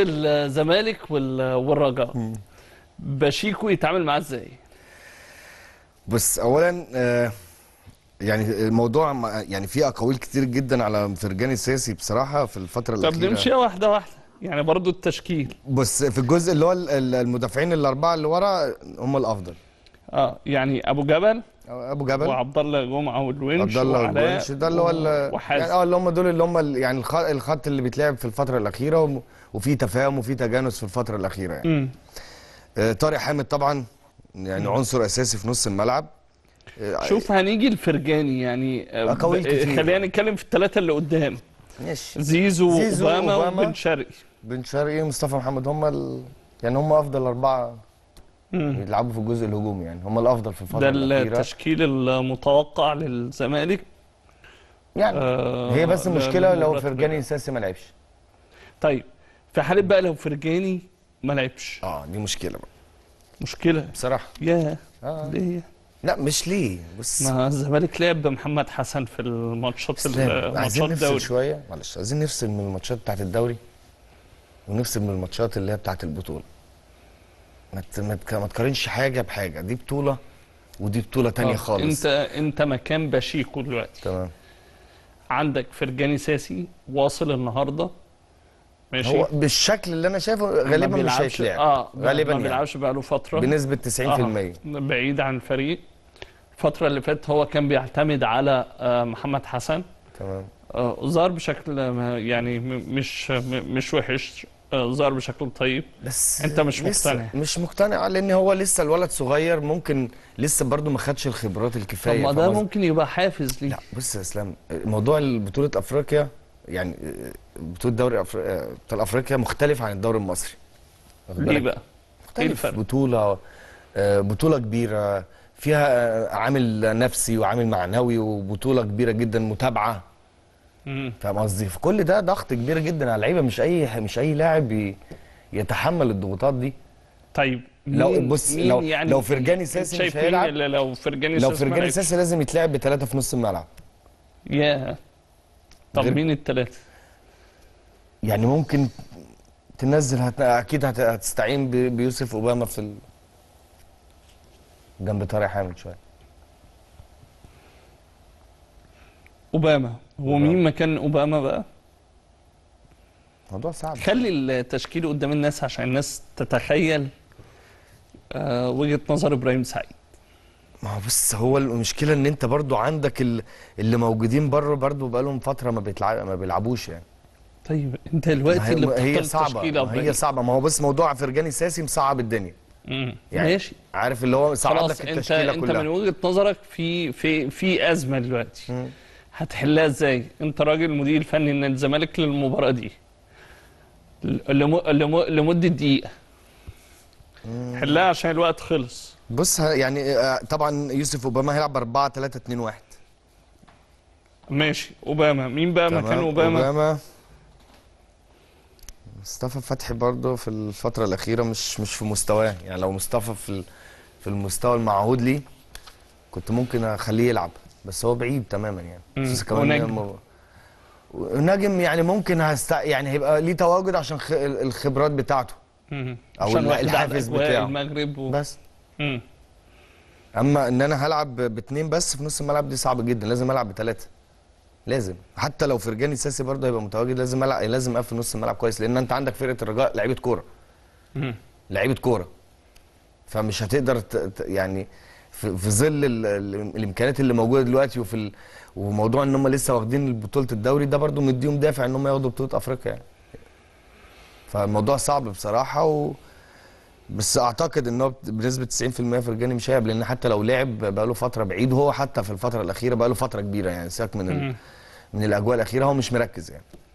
الزمالك والرجاء باشيكو يتعامل معاه ازاي؟ بس اولا آه، يعني الموضوع يعني في اقاويل كتير جدا على فرجاني السياسي بصراحه في الفتره الاخيره طب نمشي واحده واحده يعني برضو التشكيل بس في الجزء اللي هو المدافعين الاربعه اللي ورا هم الافضل اه يعني ابو جبل ابو جبل وعبد الله جمعه والونش عبد الله الونش ده اللي هو يعني اه اللي هم دول اللي هم يعني الخط اللي بيتلعب في الفتره الاخيره وفي تفاهم وفي تجانس في الفتره الاخيره يعني آه طارق حامد طبعا يعني م. عنصر اساسي في نص الملعب آه، آه، شوف هنيجي الفرجاني يعني آه، خلينا نتكلم في الثلاثه اللي قدام ماشي زيزو, زيزو وبن شرقي بن شرقي ومصطفى محمد هم ال... يعني هم افضل اربعه يلعبوا في الجزء الهجومي يعني هم الافضل في الفتره ده الاخيره ده التشكيل المتوقع للزمالك يعني آه هي بس المشكله لو فرجاني ساسي ما لعبش طيب في حاله بقى لو فرجاني ما لعبش اه دي مشكله بقى مشكله بصراحه يا آه. ليه لا مش ليه بس ما الزمالك لعب بمحمد حسن في الماتشات الماتشات الدوري شويه معلش عايزين نفصل من الماتشات بتاعت الدوري ونفصل من الماتشات اللي هي بتاعت البطوله ما تقارنش حاجه بحاجه دي بطوله ودي بطوله تانية خالص انت انت مكان بشيكو دلوقتي تمام عندك فرجاني ساسي واصل النهارده ماشي هو بالشكل اللي انا شايفه غالبا مش هيتلعب اه غالبا ما يعني. بيلعبش يعني. بقاله فتره بنسبه 90% آه. بعيد عن الفريق الفتره اللي فاتت هو كان بيعتمد على آه، محمد حسن تمام آه، ظهر آه بشكل يعني مش مش وحش ظهر بشكل طيب بس انت مش مقتنع مش مقتنع آه، لان هو لسه الولد صغير ممكن لسه برضه ما خدش الخبرات الكفايه طب ما ده ممكن يبقى حافز ليه لا بص يا اسلام موضوع بطوله افريقيا يعني آه، بطوله دوري أفر... آه، بتاع افريقيا مختلف عن الدوري المصري ليه بقى؟ مختلف إيه بطوله بطوله كبيره فيها عامل نفسي وعامل معنوي وبطوله كبيره جدا متابعه فاهم قصدي فكل ده ضغط كبير جدا على اللعيبه مش اي مش اي لاعب يتحمل الضغوطات دي طيب لو بص لو يعني لو فرجاني ساسي مش هيلعب لو فرجاني ساسي لو فرجاني ساسي لازم يتلعب بثلاثه في نص الملعب ياه طب مين الثلاثه يعني ممكن تنزل هت... اكيد هت... هتستعين ب... بيوسف اوباما في ال... جنب طارق حامد شويه اوباما ومين مكان اوباما بقى موضوع صعب خلي التشكيل قدام الناس عشان الناس تتخيل آه، وجهه نظر ابراهيم سعيد ما هو بص هو المشكله ان انت برضو عندك اللي موجودين بره برضو بقالهم فتره ما بيتلع... ما بيلعبوش يعني طيب انت دلوقتي اللي هي صعبه هي صعبه ما هو بس موضوع فرجاني ساسي مصعب الدنيا يعني ماشي عارف اللي هو صعب لك التشكيله انت كلها انت من وجهه نظرك في في في ازمه دلوقتي مم. هتحلها ازاي انت راجل مدير فني ان الزمالك للمباراه دي لمده دقيقه حلها عشان الوقت خلص بص يعني آه، طبعا يوسف اوباما هيلعب 4 3 2 1 ماشي اوباما مين بقى مكان اوباما اوباما مصطفى فتحي برضه في الفتره الاخيره مش مش في مستواه يعني لو مصطفى في في المستوى المعهود ليه كنت ممكن اخليه يلعب بس هو بعيد تماما يعني بس كمان ونجم. نجم يعني ممكن هست... يعني هيبقى ليه تواجد عشان خ... الخبرات بتاعته او الحافز بتاعه المغرب و... بس مم. اما ان انا هلعب باثنين بس في نص الملعب دي صعبه جدا لازم العب بثلاثه لازم حتى لو فرجاني ساسي برضه هيبقى متواجد لازم العب لازم اقفل نص الملعب كويس لان انت عندك فرقه الرجاء لعيبه كوره لعيبه كوره فمش هتقدر ت... يعني في, في ظل الامكانيات اللي موجوده دلوقتي وفي وموضوع ان هم لسه واخدين بطوله الدوري ده برده مديهم دافع ان هم ياخدوا بطوله افريقيا يعني. فالموضوع صعب بصراحه و... بس اعتقد ان هو بنسبه 90% في الجاني مش هيلعب لان حتى لو لعب بقى له فتره بعيد هو حتى في الفتره الاخيره بقى له فتره كبيره يعني سيبك من من الاجواء الاخيره هو مش مركز يعني